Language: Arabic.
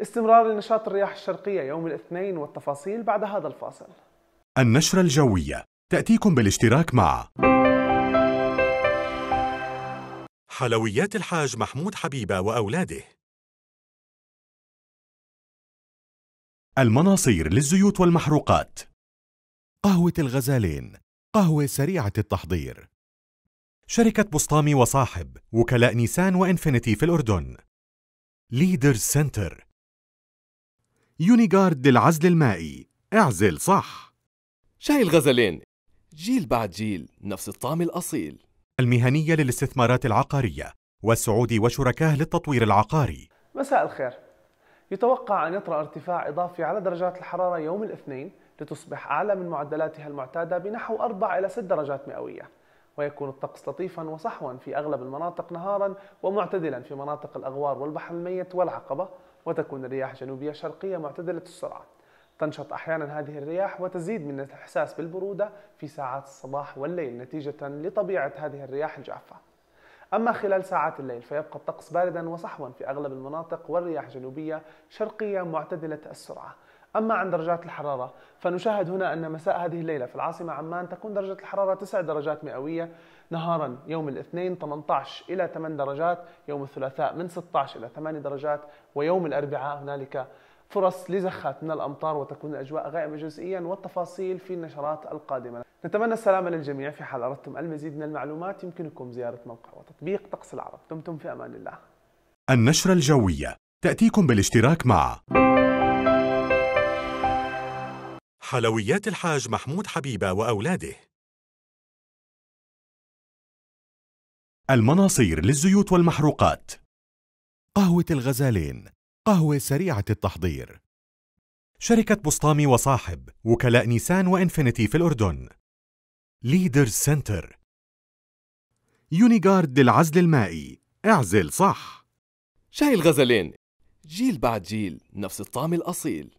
استمرار لنشاط الرياح الشرقية يوم الاثنين والتفاصيل بعد هذا الفاصل النشرة الجوية تأتيكم بالاشتراك مع حلويات الحاج محمود حبيبة وأولاده المناصير للزيوت والمحروقات قهوة الغزالين قهوة سريعة التحضير شركة بسطامي وصاحب وكلاء نيسان وإنفينيتي في الأردن ليدرز سنتر يونيغارد للعزل المائي اعزل صح شاي الغزلين جيل بعد جيل نفس الطعم الأصيل المهنية للاستثمارات العقارية والسعودي وشركاه للتطوير العقاري مساء الخير يتوقع أن يطرأ ارتفاع إضافي على درجات الحرارة يوم الاثنين لتصبح أعلى من معدلاتها المعتادة بنحو 4 إلى 6 درجات مئوية ويكون الطقس لطيفا وصحوا في أغلب المناطق نهارا ومعتدلا في مناطق الأغوار والبحر الميت والعقبة وتكون الرياح جنوبية شرقية معتدلة السرعة تنشط أحيانا هذه الرياح وتزيد من الإحساس بالبرودة في ساعات الصباح والليل نتيجة لطبيعة هذه الرياح الجافة أما خلال ساعات الليل فيبقى الطقس باردا وصحوا في أغلب المناطق والرياح جنوبية شرقية معتدلة السرعة أما عن درجات الحرارة فنشاهد هنا أن مساء هذه الليلة في العاصمة عمان تكون درجة الحرارة 9 درجات مئوية نهارا يوم الاثنين 18 إلى 8 درجات يوم الثلاثاء من 16 إلى 8 درجات ويوم الأربعاء هنالك فرص لزخات من الأمطار وتكون الأجواء غائمة جزئيا والتفاصيل في النشرات القادمة نتمنى السلامة للجميع في حال أردتم المزيد من المعلومات يمكنكم زيارة موقع وتطبيق طقس العرب دمتم في أمان الله النشرة الجوية تأتيكم بالاشتراك مع حلويات الحاج محمود حبيبة وأولاده المناصير للزيوت والمحروقات قهوة الغزالين قهوة سريعة التحضير شركة بسطامي وصاحب وكلاء نيسان وإنفينيتي في الأردن ليدر سنتر يونيغارد للعزل المائي اعزل صح شاي الغزلين جيل بعد جيل نفس الطعم الأصيل